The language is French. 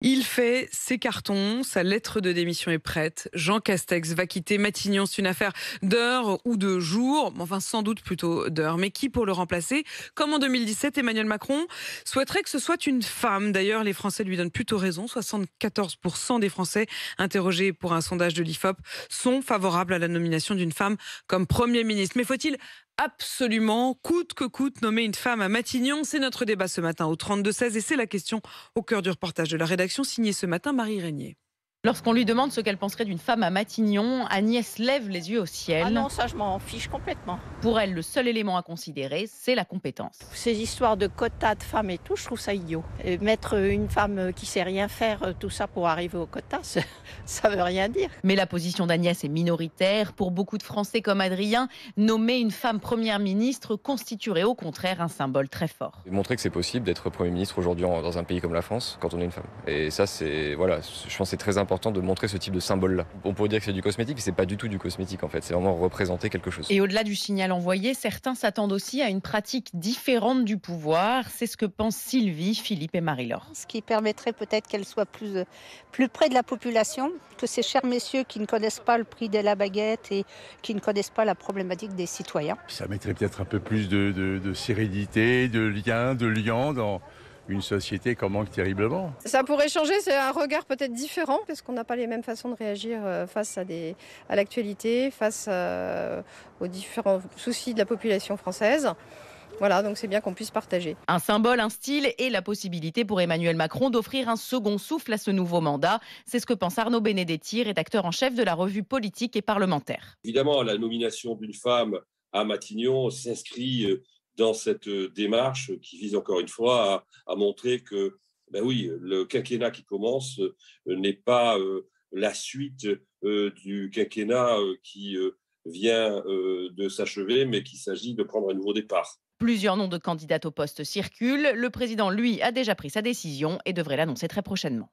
Il fait ses cartons, sa lettre de démission est prête. Jean Castex va quitter Matignon. C'est une affaire d'heures ou de jours, enfin sans doute plutôt d'heures. Mais qui pour le remplacer Comme en 2017, Emmanuel Macron souhaiterait que ce soit une femme. D'ailleurs, les Français lui donnent plutôt raison. 74% des Français interrogés pour un sondage de l'IFOP sont favorables à la nomination d'une femme comme Premier ministre. Mais faut-il absolument, coûte que coûte, nommer une femme à Matignon. C'est notre débat ce matin au 32-16 et c'est la question au cœur du reportage de la rédaction signée ce matin Marie Régnier. Lorsqu'on lui demande ce qu'elle penserait d'une femme à Matignon, Agnès lève les yeux au ciel. Ah non, ça, je m'en fiche complètement. Pour elle, le seul élément à considérer, c'est la compétence. Ces histoires de quotas de femmes et tout, je trouve ça idiot. mettre une femme qui sait rien faire, euh, tout ça pour arriver au quota, ça veut rien dire. Mais la position d'Agnès est minoritaire. Pour beaucoup de Français comme Adrien, nommer une femme première ministre constituerait au contraire un symbole très fort. Montrer que c'est possible d'être premier ministre aujourd'hui dans un pays comme la France quand on est une femme. Et ça, c'est voilà, je pense, c'est très important important de montrer ce type de symbole-là. On pourrait dire que c'est du cosmétique, mais c'est pas du tout du cosmétique en fait. C'est vraiment représenter quelque chose. Et au-delà du signal envoyé, certains s'attendent aussi à une pratique différente du pouvoir. C'est ce que pensent Sylvie, Philippe et Marie-Laure. Ce qui permettrait peut-être qu'elle soit plus, euh, plus près de la population, que ces chers messieurs qui ne connaissent pas le prix de la baguette et qui ne connaissent pas la problématique des citoyens. Ça mettrait peut-être un peu plus de, de, de sérénité, de lien, de lien dans une société qu'on manque terriblement. Ça pourrait changer, c'est un regard peut-être différent, parce qu'on n'a pas les mêmes façons de réagir euh, face à, des, à l'actualité, face euh, aux différents soucis de la population française. Voilà, donc c'est bien qu'on puisse partager. Un symbole, un style et la possibilité pour Emmanuel Macron d'offrir un second souffle à ce nouveau mandat. C'est ce que pense Arnaud Benedetti, rédacteur en chef de la revue politique et parlementaire. Évidemment, la nomination d'une femme à Matignon s'inscrit euh, dans cette euh, démarche qui vise encore une fois à, montrer que, ben oui, le quinquennat qui commence euh, n'est pas euh, la suite du quinquennat qui vient de s'achever, mais qu'il s'agit de prendre un nouveau départ. Plusieurs noms de candidats au poste circulent. Le président, lui, a déjà pris sa décision et devrait l'annoncer très prochainement.